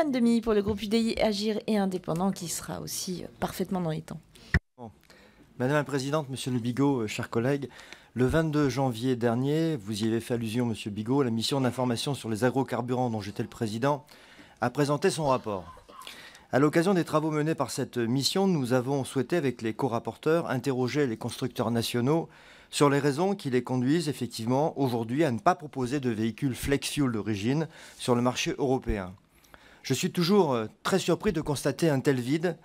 Fan de pour le groupe UDI Agir et Indépendant qui sera aussi euh, parfaitement dans les temps. Madame la Présidente, Monsieur Le Bigot, euh, chers collègues, le 22 janvier dernier, vous y avez fait allusion, Monsieur Bigot, la mission d'information sur les agrocarburants dont j'étais le président a présenté son rapport. À l'occasion des travaux menés par cette mission, nous avons souhaité, avec les co-rapporteurs, interroger les constructeurs nationaux sur les raisons qui les conduisent effectivement aujourd'hui à ne pas proposer de véhicules flex fuel d'origine sur le marché européen. Je suis toujours euh, très surpris de constater un tel vide,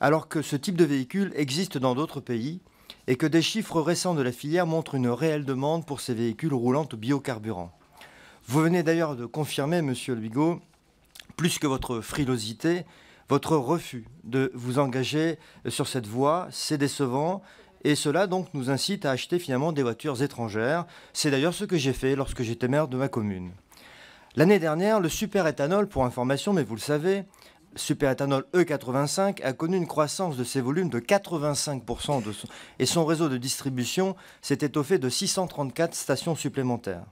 alors que ce type de véhicule existe dans d'autres pays et que des chiffres récents de la filière montrent une réelle demande pour ces véhicules roulant au biocarburant. Vous venez d'ailleurs de confirmer, monsieur Luigo, plus que votre frilosité, votre refus de vous engager sur cette voie, c'est décevant. Et cela donc nous incite à acheter finalement des voitures étrangères. C'est d'ailleurs ce que j'ai fait lorsque j'étais maire de ma commune. L'année dernière, le superéthanol, pour information, mais vous le savez, superéthanol E85 a connu une croissance de ses volumes de 85% et son réseau de distribution s'est étoffé de 634 stations supplémentaires.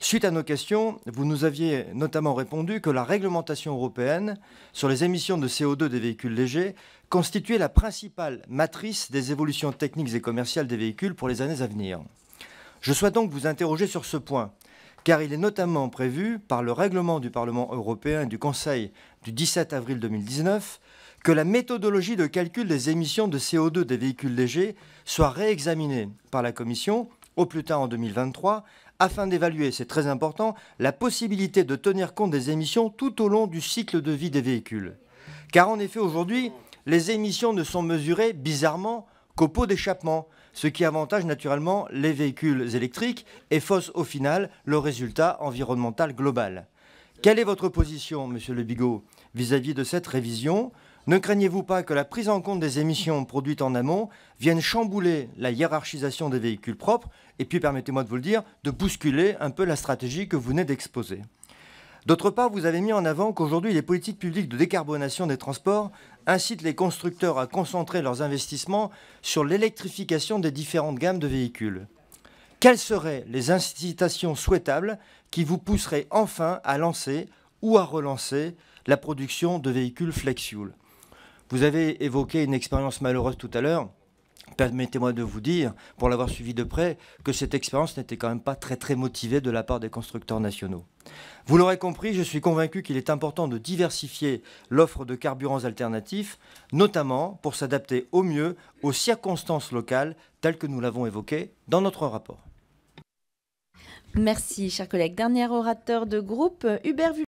Suite à nos questions, vous nous aviez notamment répondu que la réglementation européenne sur les émissions de CO2 des véhicules légers constituait la principale matrice des évolutions techniques et commerciales des véhicules pour les années à venir. Je souhaite donc vous interroger sur ce point car il est notamment prévu par le règlement du Parlement européen et du Conseil du 17 avril 2019 que la méthodologie de calcul des émissions de CO2 des véhicules légers soit réexaminée par la Commission au plus tard en 2023 afin d'évaluer, c'est très important, la possibilité de tenir compte des émissions tout au long du cycle de vie des véhicules. Car en effet, aujourd'hui, les émissions ne sont mesurées bizarrement qu'au pot d'échappement, ce qui avantage naturellement les véhicules électriques et fausse au final le résultat environnemental global. Quelle est votre position, Monsieur Le Bigot, vis-à-vis de cette révision Ne craignez-vous pas que la prise en compte des émissions produites en amont vienne chambouler la hiérarchisation des véhicules propres et puis, permettez-moi de vous le dire, de bousculer un peu la stratégie que vous venez d'exposer D'autre part, vous avez mis en avant qu'aujourd'hui, les politiques publiques de décarbonation des transports incitent les constructeurs à concentrer leurs investissements sur l'électrification des différentes gammes de véhicules. Quelles seraient les incitations souhaitables qui vous pousseraient enfin à lancer ou à relancer la production de véhicules flex Vous avez évoqué une expérience malheureuse tout à l'heure. Permettez-moi de vous dire, pour l'avoir suivi de près, que cette expérience n'était quand même pas très très motivée de la part des constructeurs nationaux. Vous l'aurez compris, je suis convaincu qu'il est important de diversifier l'offre de carburants alternatifs, notamment pour s'adapter au mieux aux circonstances locales telles que nous l'avons évoqué dans notre rapport. Merci, chers collègues. Dernier orateur de groupe, Hubert